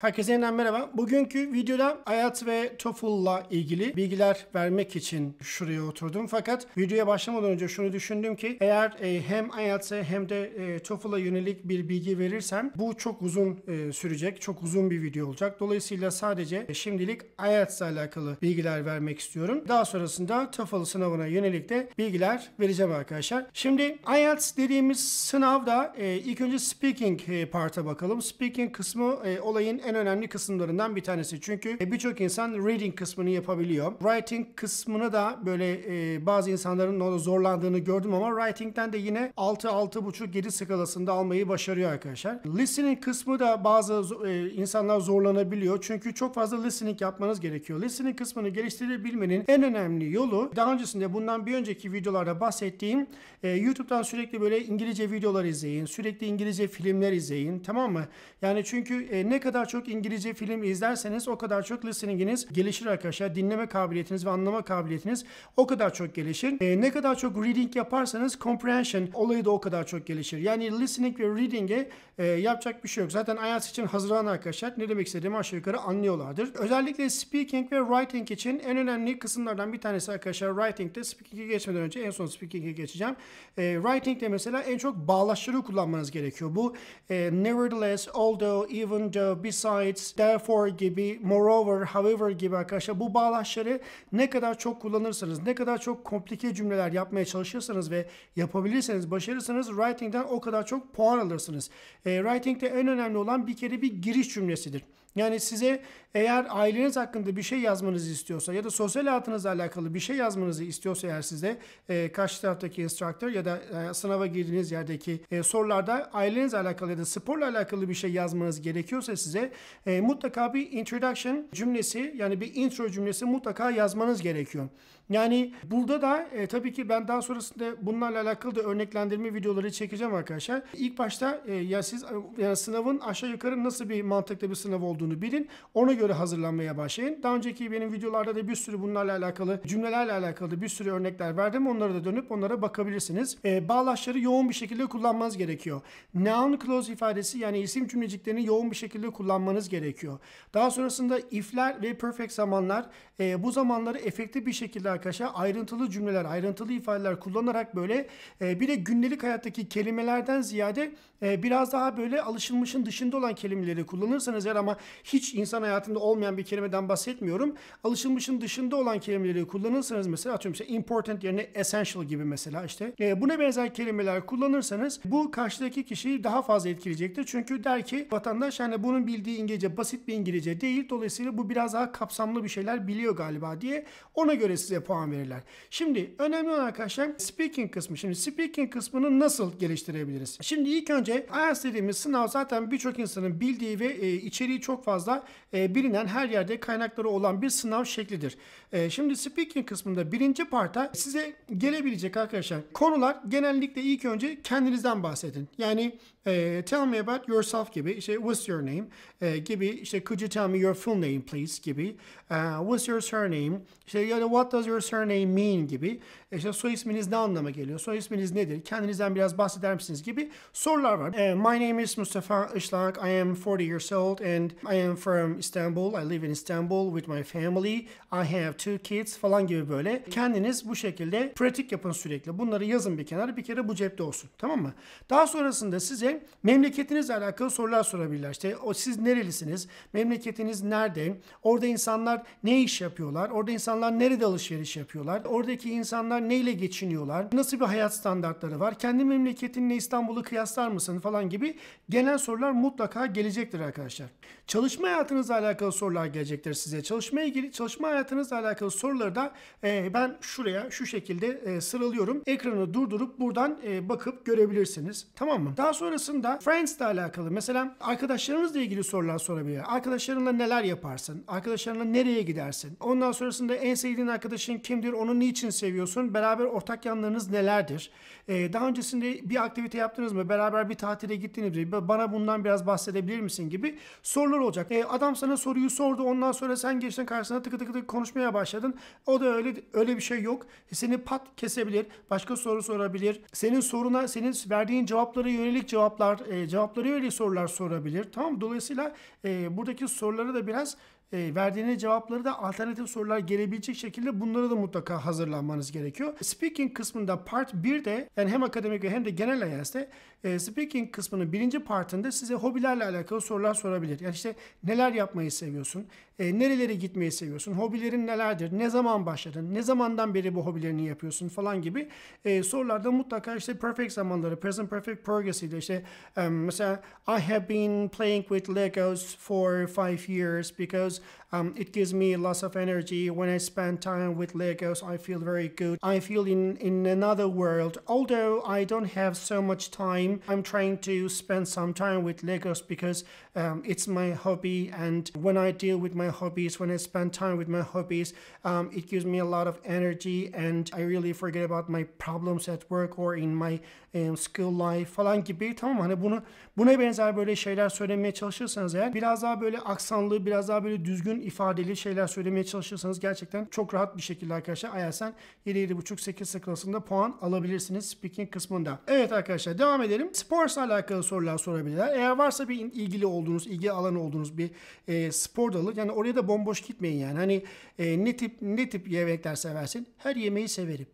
Herkese yeniden merhaba. Bugünkü videoda IELTS ve TOEFL'la ilgili bilgiler vermek için şuraya oturdum. Fakat videoya başlamadan önce şunu düşündüm ki eğer e, hem IELTS'e hem de e, TOEFL'a yönelik bir bilgi verirsem bu çok uzun e, sürecek, çok uzun bir video olacak. Dolayısıyla sadece e, şimdilik IELTS'le alakalı bilgiler vermek istiyorum. Daha sonrasında TOEFL sınavına yönelik de bilgiler vereceğim arkadaşlar. Şimdi IELTS dediğimiz sınavda ilk önce speaking part'a bakalım. Speaking kısmı olayın en önemli kısımlarından bir tanesi. Çünkü e, birçok insan reading kısmını yapabiliyor. Writing kısmını da böyle e, bazı insanların onu zorlandığını gördüm ama writing'den de yine 6-6.5 geri skalasında almayı başarıyor arkadaşlar. Listening kısmı da bazı e, insanlar zorlanabiliyor. Çünkü çok fazla listening yapmanız gerekiyor. Listening kısmını geliştirebilmenin en önemli yolu daha öncesinde bundan bir önceki videolarda bahsettiğim e, YouTube'dan sürekli böyle İngilizce videolar izleyin. Sürekli İngilizce filmler izleyin. Tamam mı? Yani çünkü ne kadar çok çok İngilizce film izlerseniz o kadar çok listeninginiz gelişir arkadaşlar. Dinleme kabiliyetiniz ve anlama kabiliyetiniz o kadar çok gelişir. E, ne kadar çok reading yaparsanız comprehension olayı da o kadar çok gelişir. Yani listening ve reading'e e, yapacak bir şey yok. Zaten IELTS için hazırlanan arkadaşlar ne demek istediğimi aşağı yukarı anlıyorlardır. Özellikle speaking ve writing için en önemli kısımlardan bir tanesi arkadaşlar writing'de speaking'e geçmeden önce en son speaking'e geçeceğim. E, writing'de mesela en çok bağlaçları kullanmanız gerekiyor. Bu e, nevertheless, although, even though, besides besides, therefore gibi, moreover, however gibi arkadaşlar bu bağlaçları ne kadar çok kullanırsanız, ne kadar çok komplike cümleler yapmaya çalışırsanız ve yapabilirseniz, başarırsanız writing'den o kadar çok puan alırsınız. E, writing'de en önemli olan bir kere bir giriş cümlesidir. Yani size eğer aileniz hakkında bir şey yazmanızı istiyorsa ya da sosyal hayatınızla alakalı bir şey yazmanızı istiyorsa eğer size e, karşı taraftaki instructor ya da e, sınava girdiğiniz yerdeki e, sorularda ailenizle alakalı ya da sporla alakalı bir şey yazmanız gerekiyorsa size e, mutlaka bir introduction cümlesi yani bir intro cümlesi mutlaka yazmanız gerekiyor. Yani burada da e, tabii ki ben daha sonrasında bunlarla alakalı da örneklendirme videoları çekeceğim arkadaşlar. İlk başta e, ya siz e, yani sınavın aşağı yukarı nasıl bir mantıklı bir sınav olduğunu olduğunu bilin. Ona göre hazırlanmaya başlayın. Daha önceki benim videolarda da bir sürü bunlarla alakalı cümlelerle alakalı bir sürü örnekler verdim. Onlara da dönüp onlara bakabilirsiniz. E, bağlaçları yoğun bir şekilde kullanmanız gerekiyor. Noun close ifadesi yani isim cümleciklerini yoğun bir şekilde kullanmanız gerekiyor. Daha sonrasında if'ler ve perfect zamanlar e, bu zamanları efektif bir şekilde arkadaşlar ayrıntılı cümleler, ayrıntılı ifadeler kullanarak böyle e, bir de gündelik hayattaki kelimelerden ziyade e, biraz daha böyle alışılmışın dışında olan kelimeleri kullanırsanız eğer ama hiç insan hayatında olmayan bir kelimeden bahsetmiyorum. Alışılmışın dışında olan kelimeleri kullanırsanız mesela atıyorum işte important yerine essential gibi mesela işte e, buna benzer kelimeler kullanırsanız bu karşıdaki kişiyi daha fazla etkileyecektir. Çünkü der ki vatandaş yani bunun bildiği İngilizce basit bir İngilizce değil. Dolayısıyla bu biraz daha kapsamlı bir şeyler biliyor galiba diye ona göre size puan verirler. Şimdi önemli olan arkadaşlar speaking kısmı. Şimdi speaking kısmını nasıl geliştirebiliriz? Şimdi ilk önce Bence IELTS dediğimiz sınav zaten birçok insanın bildiği ve e, içeriği çok fazla e, bilinen her yerde kaynakları olan bir sınav şeklidir. E, şimdi speaking kısmında birinci parta size gelebilecek arkadaşlar konular genellikle ilk önce kendinizden bahsedin. Yani e, tell me about yourself gibi işte what's your name e, gibi işte could you tell me your full name please gibi uh, what's your surname işte ya da what does your surname mean gibi işte soy isminiz ne anlama geliyor soy isminiz nedir kendinizden biraz bahseder misiniz gibi sorular Mustafa. And my name is Mustafa Ishlak. I am 40 years old and I am from Istanbul. I live in Istanbul with my family. I have two kids falan gibi böyle. Kendiniz bu şekilde pratik yapın sürekli. Bunları yazın bir kenara bir kere bu cepte olsun. Tamam mı? Daha sonrasında size memleketinizle alakalı sorular sorabilirler. İşte o siz nerelisiniz? Memleketiniz nerede? Orada insanlar ne iş yapıyorlar? Orada insanlar nerede alışveriş yapıyorlar? Oradaki insanlar neyle geçiniyorlar? Nasıl bir hayat standartları var? Kendi memleketinle İstanbul'u kıyaslar mısın? insanı falan gibi genel sorular mutlaka gelecektir arkadaşlar. Çalışma hayatınızla alakalı sorular gelecektir size. Çalışma ilgili çalışma hayatınızla alakalı soruları da e, ben şuraya şu şekilde e, sıralıyorum. Ekranı durdurup buradan e, bakıp görebilirsiniz. Tamam mı? Daha sonrasında friends ile alakalı mesela arkadaşlarınızla ilgili sorular sorabilir. Arkadaşlarınla neler yaparsın? Arkadaşlarınla nereye gidersin? Ondan sonrasında en sevdiğin arkadaşın kimdir? Onu niçin seviyorsun? Beraber ortak yanlarınız nelerdir? E, daha öncesinde bir aktivite yaptınız mı? Beraber bir tatile gittiğinizde bana bundan biraz bahsedebilir misin gibi sorular olacak. E, adam sana soruyu sordu ondan sonra sen geçtin karşısına tıkı tıkı tıkı konuşmaya başladın. O da öyle öyle bir şey yok. E, seni pat kesebilir. Başka soru sorabilir. Senin soruna senin verdiğin cevaplara yönelik cevaplar e, cevaplara yönelik sorular sorabilir. Tamam Dolayısıyla e, buradaki soruları da biraz e, verdiğiniz cevapları da alternatif sorular gelebilecek şekilde bunları da mutlaka hazırlanmanız gerekiyor. Speaking kısmında part 1'de yani hem akademik ve hem de genel AES'te e, speaking kısmının birinci partında size hobilerle alakalı sorular sorabilir. Yani işte neler yapmayı seviyorsun? E, nerelere gitmeyi seviyorsun? Hobilerin nelerdir? Ne zaman başladın? Ne zamandan beri bu hobilerini yapıyorsun falan gibi e, sorularda mutlaka işte perfect zamanları, present perfect progress ile işte um, mesela I have been playing with Legos for five years because um, it gives me lots of energy. When I spend time with Legos, I feel very good. I feel in, in another world. Although I don't have so much time, I'm trying to spend some time with Legos because um, it's my hobby and when I deal with my my hobbies, when I spend time with my hobbies, um, it gives me a lot of energy and I really forget about my problems at work or in my um, school life falan gibi tamam Hani bunu buna benzer böyle şeyler söylemeye çalışırsanız eğer biraz daha böyle aksanlı, biraz daha böyle düzgün ifadeli şeyler söylemeye çalışırsanız gerçekten çok rahat bir şekilde arkadaşlar IELTS'den 7-7.5-8 skalasında puan alabilirsiniz speaking kısmında. Evet arkadaşlar devam edelim. Sporla alakalı sorular sorabilirler. Eğer varsa bir ilgili olduğunuz, ilgi alanı olduğunuz bir e, spor dalı yani oraya da bomboş gitmeyin yani. Hani e, ne tip ne tip yemekler seversin? Her yemeği severim.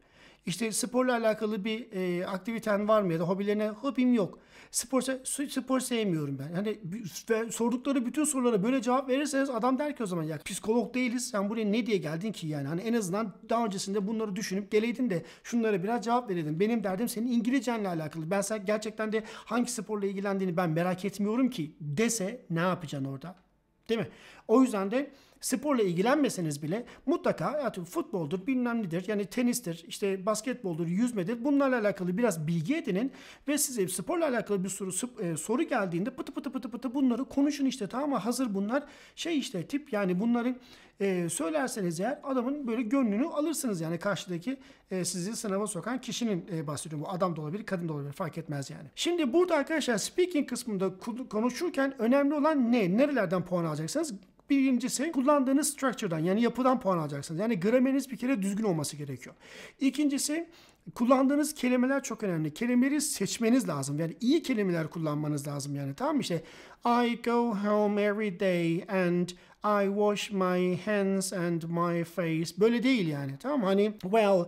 İşte sporla alakalı bir e, aktiviten var mı ya da hobilerine hobim yok. Spor spor sevmiyorum ben. Hani ve sordukları bütün sorulara böyle cevap verirseniz adam der ki o zaman ya psikolog değiliz. Sen buraya ne diye geldin ki yani? Hani en azından daha öncesinde bunları düşünüp geleydin de şunlara biraz cevap vereydin. Benim derdim senin İngilizcenle alakalı. Ben sen gerçekten de hangi sporla ilgilendiğini ben merak etmiyorum ki dese ne yapacaksın orada? Değil mi? O yüzden de sporla ilgilenmeseniz bile mutlaka atıyorum futboldur bilmem nedir yani tenistir işte basketboldur yüzmedir bunlarla alakalı biraz bilgi edinin ve size sporla alakalı bir soru e, soru geldiğinde pıtı pıtı pıtı pıtı bunları konuşun işte tamam mı hazır bunlar şey işte tip yani bunları e, söylerseniz eğer adamın böyle gönlünü alırsınız yani karşıdaki e, sizi sınava sokan kişinin e, bahsediyorum bu adam da olabilir kadın da olabilir fark etmez yani. Şimdi burada arkadaşlar speaking kısmında konuşurken önemli olan ne? Nerelerden puan alacaksınız? Birincisi kullandığınız structure'dan yani yapıdan puan alacaksınız. Yani grameriniz bir kere düzgün olması gerekiyor. İkincisi kullandığınız kelimeler çok önemli. Kelimeleri seçmeniz lazım. Yani iyi kelimeler kullanmanız lazım yani. Tamam mı? işte I go home every day and I wash my hands and my face. Böyle değil yani. Tamam hani well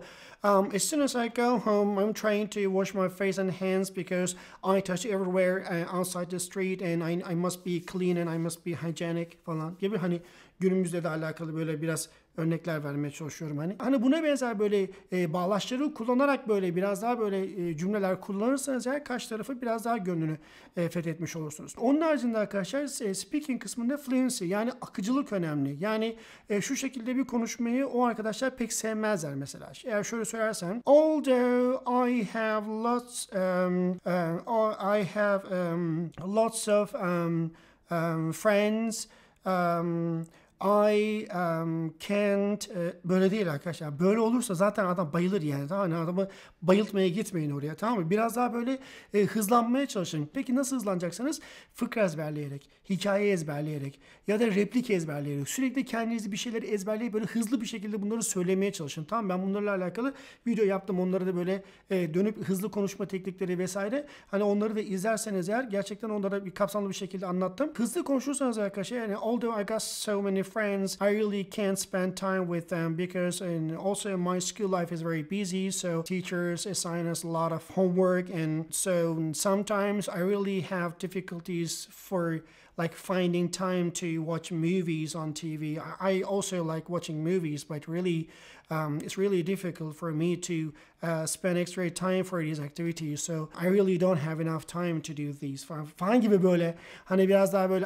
um, as soon as I go home I'm trying to wash my face and hands because I touch everywhere uh, outside the street and I, I must be clean and I must be hygienic falan gibi hani günümüzle de alakalı böyle biraz örnekler vermeye çalışıyorum hani. Hani buna benzer böyle e, bağlaçları kullanarak böyle biraz daha böyle e, cümleler kullanırsanız eğer karşı tarafı biraz daha gönlünü e, fethetmiş olursunuz. Onun haricinde arkadaşlar e, speaking kısmında fluency yani akıcılık önemli. Yani e, şu şekilde bir konuşmayı o arkadaşlar pek sevmezler mesela. Eğer şöyle söylersen although I have lots um, um, I have um, lots of um, um, friends um, I um, can't e, böyle değil arkadaşlar. Böyle olursa zaten adam bayılır yani. Tamam mı? Adamı bayıltmaya gitmeyin oraya. Tamam mı? Biraz daha böyle e, hızlanmaya çalışın. Peki nasıl hızlanacaksınız? Fıkra ezberleyerek, hikaye ezberleyerek ya da replik ezberleyerek. Sürekli kendinizi bir şeyleri ezberleyip böyle hızlı bir şekilde bunları söylemeye çalışın. Tamam ben bunlarla alakalı video yaptım. onları da böyle e, dönüp hızlı konuşma teknikleri vesaire. Hani onları da izlerseniz eğer gerçekten onlara bir kapsamlı bir şekilde anlattım. Hızlı konuşursanız arkadaşlar yani although I got so many friends, I really can't spend time with them because and also my school life is very busy. So teachers assign us a lot of homework. And so sometimes I really have difficulties for like finding time to watch movies on TV. I also like watching movies, but really, um, it's really difficult for me to uh, spend extra time for these activities. So I really don't have enough time to do these falan, falan gibi böyle hani biraz daha böyle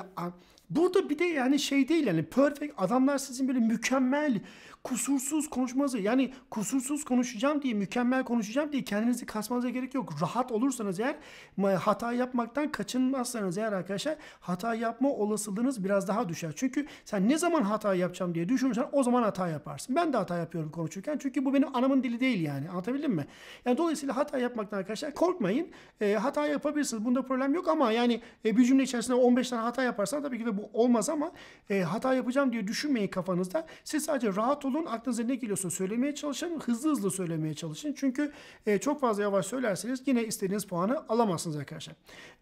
burada bir de yani şey değil yani perfect adamlar sizin böyle mükemmel kusursuz konuşmanızı yani kusursuz konuşacağım diye mükemmel konuşacağım diye kendinizi kasmanıza gerek yok. Rahat olursanız eğer hata yapmaktan kaçınmazsanız eğer arkadaşlar hata yapma olasılığınız biraz daha düşer. Çünkü sen ne zaman hata yapacağım diye düşünürsen o zaman hata yaparsın. Ben de hata yapıyorum konuşurken çünkü bu benim anamın dili değil yani anlatabildim mi? Yani dolayısıyla hata yapmaktan arkadaşlar korkmayın. E, hata yapabilirsiniz bunda problem yok ama yani e, bir cümle içerisinde 15 tane hata yaparsan tabii ki de bu olmaz ama e, hata yapacağım diye düşünmeyin kafanızda. Siz sadece rahat olun olun. Aklınıza ne geliyorsa söylemeye çalışın. Hızlı hızlı söylemeye çalışın. Çünkü e, çok fazla yavaş söylerseniz yine istediğiniz puanı alamazsınız arkadaşlar.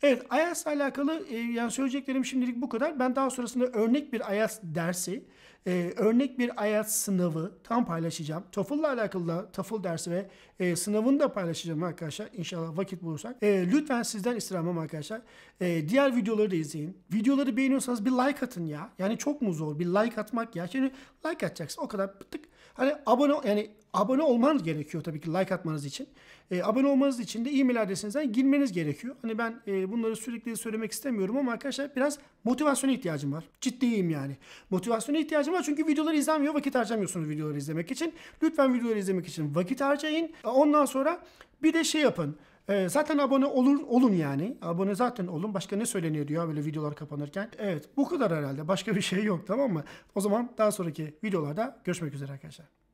Evet IELTS alakalı e, yani söyleyeceklerim şimdilik bu kadar. Ben daha sonrasında örnek bir IELTS dersi e, örnek bir IELTS sınavı tam paylaşacağım. TOEFL'la alakalı da TOEFL dersi ve e, sınavını da paylaşacağım arkadaşlar. İnşallah vakit bulursak. E, lütfen sizden istirhamım arkadaşlar. E, diğer videoları da izleyin. Videoları beğeniyorsanız bir like atın ya. Yani çok mu zor bir like atmak ya. Şimdi like atacaksın o kadar tık. Hani abone yani abone olmanız gerekiyor tabii ki like atmanız için. E, abone olmanız için de e-mail adresinizden girmeniz gerekiyor. Hani ben e, bunları sürekli söylemek istemiyorum ama arkadaşlar biraz motivasyona ihtiyacım var. Ciddiyim yani. Motivasyona ihtiyacım var çünkü videoları izlemiyor Vakit harcamıyorsunuz videoları izlemek için. Lütfen videoları izlemek için vakit harcayın. E, ondan sonra bir de şey yapın. E, zaten abone olur, olun yani. Abone zaten olun. Başka ne söyleniyor diyor böyle videolar kapanırken. Evet bu kadar herhalde. Başka bir şey yok tamam mı? O zaman daha sonraki videolarda görüşmek üzere arkadaşlar.